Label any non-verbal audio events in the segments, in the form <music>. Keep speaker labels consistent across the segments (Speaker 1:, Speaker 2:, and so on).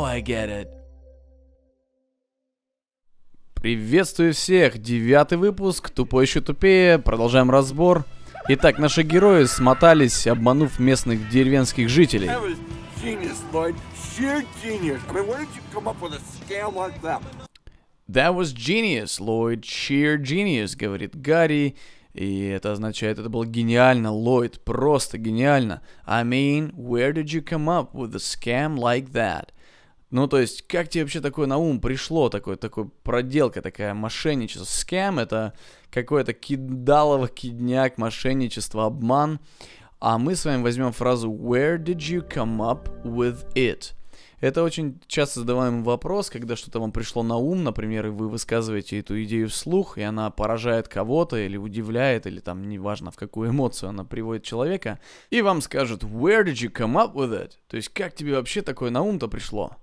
Speaker 1: Now I get it. Приветствую всех! Девятый выпуск, тупой еще тупее, продолжаем разбор. Итак, наши герои смотались, обманув местных деревенских жителей. That was genius, Lloyd. Sheer genius, говорит Гарри. И это означает, это было гениально, Ллойд, просто гениально. I mean, where did you come up with a scam like that? Ну, то есть, как тебе вообще такое на ум пришло, такое, такое проделка, такая мошенничество? Скэм — это какое-то кидалово, кидняк, мошенничество, обман. А мы с вами возьмем фразу «Where did you come up with it?» Это очень часто задаваемый вопрос, когда что-то вам пришло на ум, например, и вы высказываете эту идею вслух, и она поражает кого-то, или удивляет, или там неважно в какую эмоцию она приводит человека, и вам скажут «Where did you come up with it?» То есть как тебе вообще такое на ум-то пришло?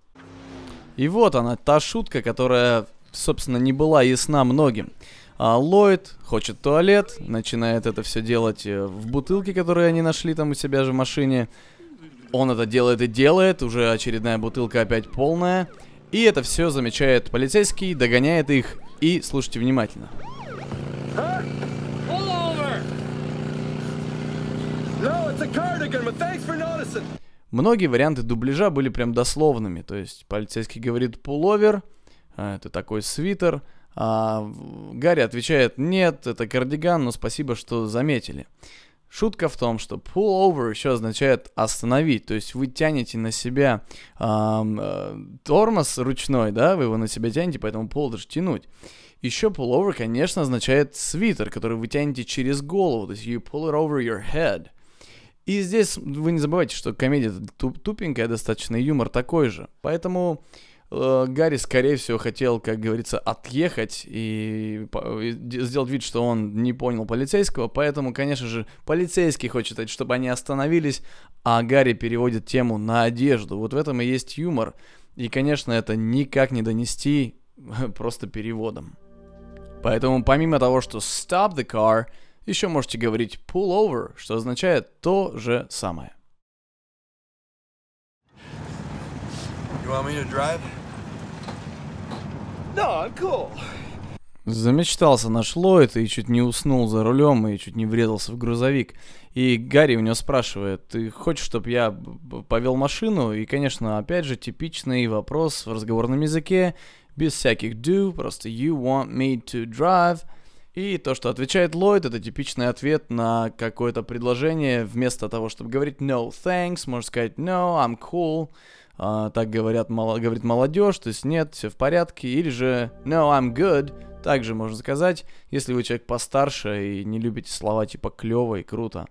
Speaker 1: И вот она, та шутка, которая, собственно, не была ясна многим. А Ллойд хочет туалет, начинает это все делать э, в бутылке, которую они нашли там у себя же в машине. Он это делает и делает, уже очередная бутылка опять полная. И это все замечает полицейский, догоняет их. И слушайте внимательно. No, it's a Многие варианты дубляжа были прям дословными, то есть полицейский говорит «пуловер», а, это такой свитер, а Гарри отвечает «нет, это кардиган, но спасибо, что заметили». Шутка в том, что pull over еще означает остановить, то есть вы тянете на себя э, э, тормоз ручной, да, вы его на себя тянете, поэтому pull это тянуть. Еще pull over, конечно, означает свитер, который вы тянете через голову, то есть you pull it over your head – и здесь вы не забывайте, что комедия тупенькая достаточно, и юмор такой же. Поэтому э, Гарри, скорее всего, хотел, как говорится, отъехать и, и сделать вид, что он не понял полицейского. Поэтому, конечно же, полицейский хочет, чтобы они остановились, а Гарри переводит тему на одежду. Вот в этом и есть юмор. И, конечно, это никак не донести <laughs> просто переводом. Поэтому помимо того, что «stop the car», еще можете говорить pull over, что означает то же самое. No, cool. Замечтался наш Ллойд и чуть не уснул за рулем и чуть не врезался в грузовик. И Гарри у него спрашивает, ты хочешь, чтобы я повел машину? И, конечно, опять же, типичный вопрос в разговорном языке, без всяких do, просто you want me to drive – и то, что отвечает Ллойд, это типичный ответ на какое-то предложение. Вместо того, чтобы говорить no thanks, можно сказать no, I'm cool. Uh, так говорят, мало, говорит молодежь, то есть нет, все в порядке. Или же no, I'm good. Также можно сказать, если вы человек постарше и не любите слова типа клево и круто.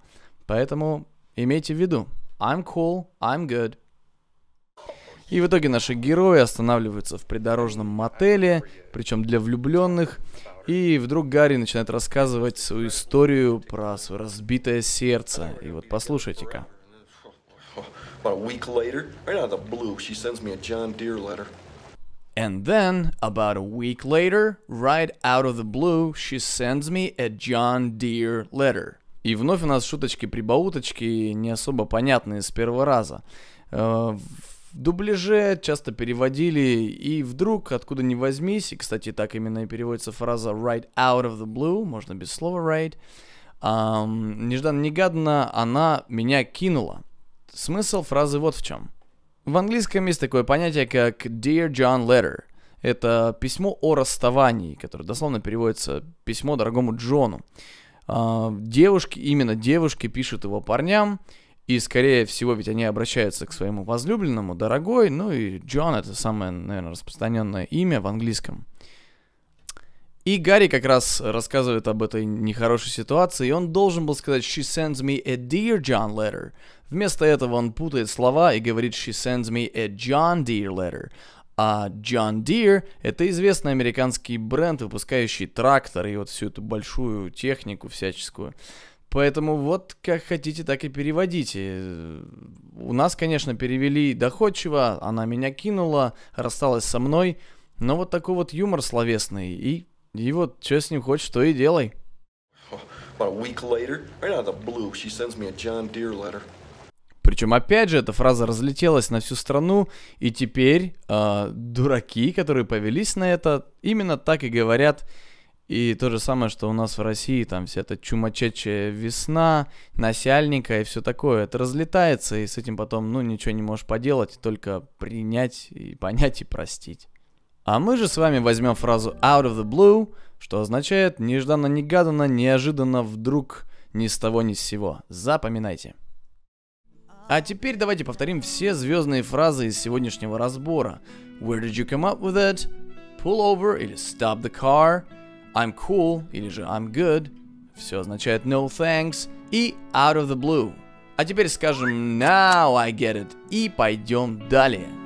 Speaker 1: Поэтому имейте в виду, I'm cool, I'm good. И в итоге наши герои останавливаются в придорожном мотеле, причем для влюбленных. И вдруг Гарри начинает рассказывать свою историю про свое разбитое сердце. И вот послушайте-ка. And then, about a week later, right out of the blue, she sends me a John Deere letter. И вновь у нас шуточки-прибауточки, не особо понятные с первого раза. Э, в дубляже часто переводили, и вдруг, откуда ни возьмись, и, кстати, так именно и переводится фраза «right out of the blue», можно без слова «right», эм, нежданно-негаданно она меня кинула. Смысл фразы вот в чем. В английском есть такое понятие, как «dear John letter», это письмо о расставании, которое дословно переводится «письмо дорогому Джону». А, девушки, именно девушки пишут его парням, и, скорее всего, ведь они обращаются к своему возлюбленному, дорогой, ну и Джон — это самое, наверное, распространенное имя в английском. И Гарри как раз рассказывает об этой нехорошей ситуации, и он должен был сказать «She sends me a dear John letter». Вместо этого он путает слова и говорит «She sends me a John Deere letter». А John Deere — это известный американский бренд, выпускающий трактор и вот всю эту большую технику всяческую. Поэтому вот как хотите, так и переводите. У нас, конечно, перевели доходчиво, она меня кинула, рассталась со мной. Но вот такой вот юмор словесный. И, и вот что с ним хочешь, то и делай. Причем, опять же, эта фраза разлетелась на всю страну, и теперь э, дураки, которые повелись на это, именно так и говорят и то же самое, что у нас в России, там вся эта чумачечая весна, насяльника и все такое. Это разлетается, и с этим потом, ну, ничего не можешь поделать, только принять и понять и простить. А мы же с вами возьмем фразу out of the blue, что означает нежданно-негаданно, неожиданно, вдруг, ни с того, ни с сего. Запоминайте. А теперь давайте повторим все звездные фразы из сегодняшнего разбора. Where did you come up with it? Pull over или stop the car? I'm cool или же I'm good. Все означает no thanks и out of the blue. А теперь скажем now I get it и пойдем далее.